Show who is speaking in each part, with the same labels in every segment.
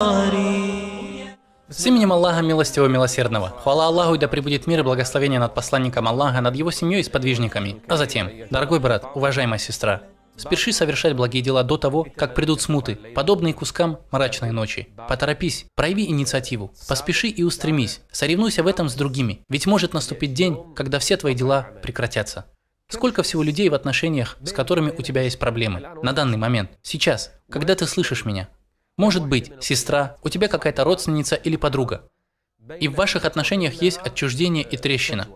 Speaker 1: С именем Аллаха Милостивого Милосердного. Хвала Аллаху и да пребудет мир и благословение над посланником Аллаха, над его семьей и сподвижниками. А затем, дорогой брат, уважаемая сестра, спеши совершать благие дела до того, как придут смуты, подобные кускам мрачной ночи. Поторопись, прояви инициативу, поспеши и устремись, соревнуйся в этом с другими, ведь может наступить день, когда все твои дела прекратятся. Сколько всего людей в отношениях, с которыми у тебя есть проблемы, на данный момент, сейчас, когда ты слышишь меня, может быть, сестра, у тебя какая-то родственница или подруга. И в ваших отношениях есть отчуждение и трещина.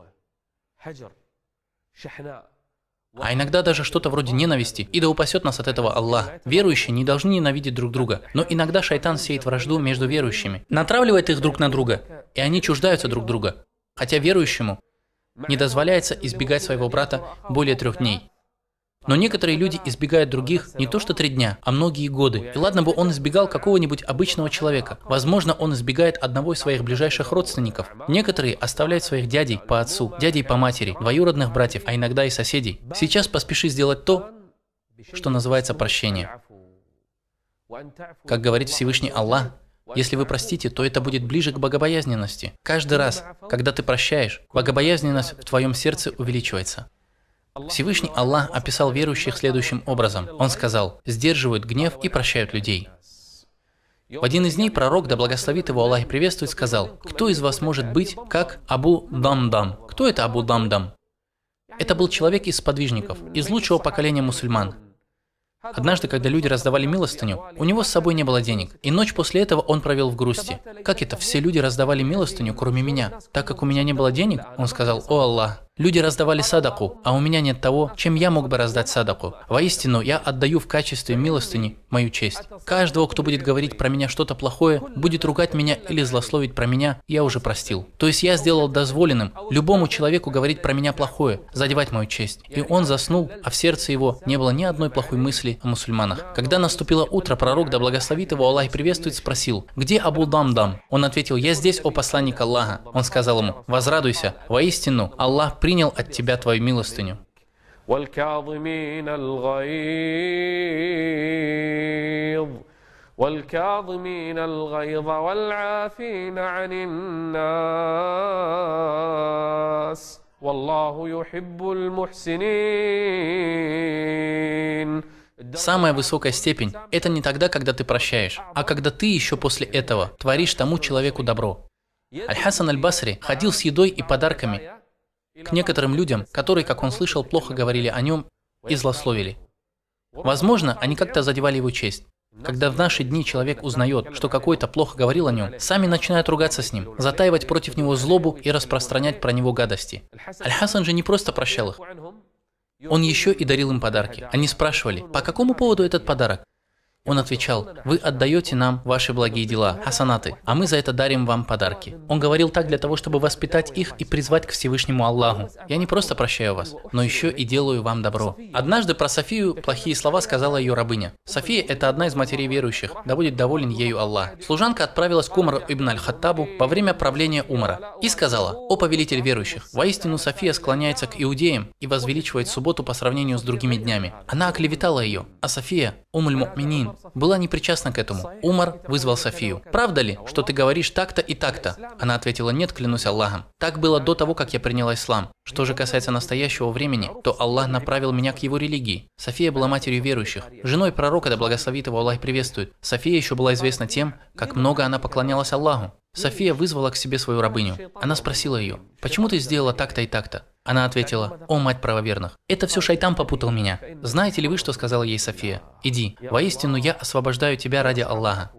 Speaker 1: А иногда даже что-то вроде ненависти, и да упасет нас от этого Аллах. Верующие не должны ненавидеть друг друга, но иногда шайтан сеет вражду между верующими, натравливает их друг на друга, и они чуждаются друг друга. Хотя верующему не дозволяется избегать своего брата более трех дней. Но некоторые люди избегают других не то что три дня, а многие годы. И ладно бы он избегал какого-нибудь обычного человека. Возможно, он избегает одного из своих ближайших родственников. Некоторые оставляют своих дядей по отцу, дядей по матери, двоюродных братьев, а иногда и соседей. Сейчас поспеши сделать то, что называется прощение. Как говорит Всевышний Аллах, если вы простите, то это будет ближе к богобоязненности. Каждый раз, когда ты прощаешь, богобоязненность в твоем сердце увеличивается. Всевышний Аллах описал верующих следующим образом. Он сказал, сдерживают гнев и прощают людей. В один из дней пророк, да благословит его Аллах и приветствует, сказал, «Кто из вас может быть, как Абу Дамдам?» Кто это Абу Дамдам? Это был человек из подвижников, из лучшего поколения мусульман. Однажды, когда люди раздавали милостыню, у него с собой не было денег, и ночь после этого он провел в грусти. «Как это? Все люди раздавали милостыню, кроме меня. Так как у меня не было денег?» Он сказал, «О Аллах, Люди раздавали садаку, а у меня нет того, чем я мог бы раздать садаку. Воистину, я отдаю в качестве милостыни мою честь. Каждого, кто будет говорить про меня что-то плохое, будет ругать меня или злословить про меня, я уже простил. То есть я сделал дозволенным любому человеку говорить про меня плохое, задевать мою честь. И он заснул, а в сердце его не было ни одной плохой мысли о мусульманах. Когда наступило утро, пророк, да благословит его Аллах и приветствует, спросил, где Абу Дамдам? Он ответил, я здесь, о посланник Аллаха. Он сказал ему, возрадуйся, воистину, Аллах принял от тебя твою милостыню. Самая высокая степень – это не тогда, когда ты прощаешь, а когда ты еще после этого творишь тому человеку добро. Аль-Хасан Аль-Басри ходил с едой и подарками, к некоторым людям, которые, как он слышал, плохо говорили о нем и злословили. Возможно, они как-то задевали его честь. Когда в наши дни человек узнает, что какой-то плохо говорил о нем, сами начинают ругаться с ним, затаивать против него злобу и распространять про него гадости. Аль-Хасан же не просто прощал их. Он еще и дарил им подарки. Они спрашивали, по какому поводу этот подарок? Он отвечал, «Вы отдаете нам ваши благие дела, хасанаты, а мы за это дарим вам подарки». Он говорил так для того, чтобы воспитать их и призвать к Всевышнему Аллаху. «Я не просто прощаю вас, но еще и делаю вам добро». Однажды про Софию плохие слова сказала ее рабыня. София – это одна из матерей верующих, да будет доволен ею Аллах. Служанка отправилась к Умару ибн аль-Хаттабу во время правления Умара и сказала, «О повелитель верующих, воистину София склоняется к иудеям и возвеличивает субботу по сравнению с другими днями. Она оклеветала ее, а София Умуль Муминин, была не причастна к этому. Умар вызвал Софию. «Правда ли, что ты говоришь так-то и так-то?» Она ответила, «Нет, клянусь Аллахом». Так было до того, как я приняла ислам. Что же касается настоящего времени, то Аллах направил меня к его религии. София была матерью верующих, женой пророка, да благословит его Аллах приветствует. София еще была известна тем, как много она поклонялась Аллаху. София вызвала к себе свою рабыню. Она спросила ее, «Почему ты сделала так-то и так-то?» Она ответила, «О, мать правоверных, это все шайтан попутал меня. Знаете ли вы, что сказала ей София? Иди, воистину я освобождаю тебя ради Аллаха».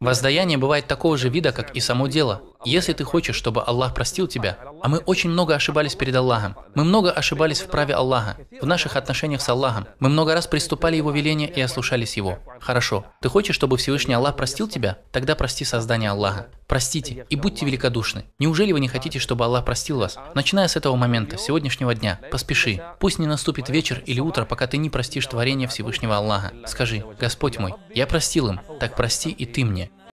Speaker 1: Воздаяние бывает такого же вида, как и само дело. Если ты хочешь, чтобы Аллах простил тебя, а мы очень много ошибались перед Аллахом. Мы много ошибались в праве Аллаха, в наших отношениях с Аллахом. Мы много раз приступали Его веления и ослушались Его. Хорошо. Ты хочешь, чтобы Всевышний Аллах простил тебя? Тогда прости создание Аллаха. Простите и будьте великодушны. Неужели вы не хотите, чтобы Аллах простил вас? Начиная с этого момента, сегодняшнего дня, поспеши. Пусть не наступит вечер или утро, пока ты не простишь творение Всевышнего Аллаха. Скажи, Господь мой, я простил им, так прости и ты мне.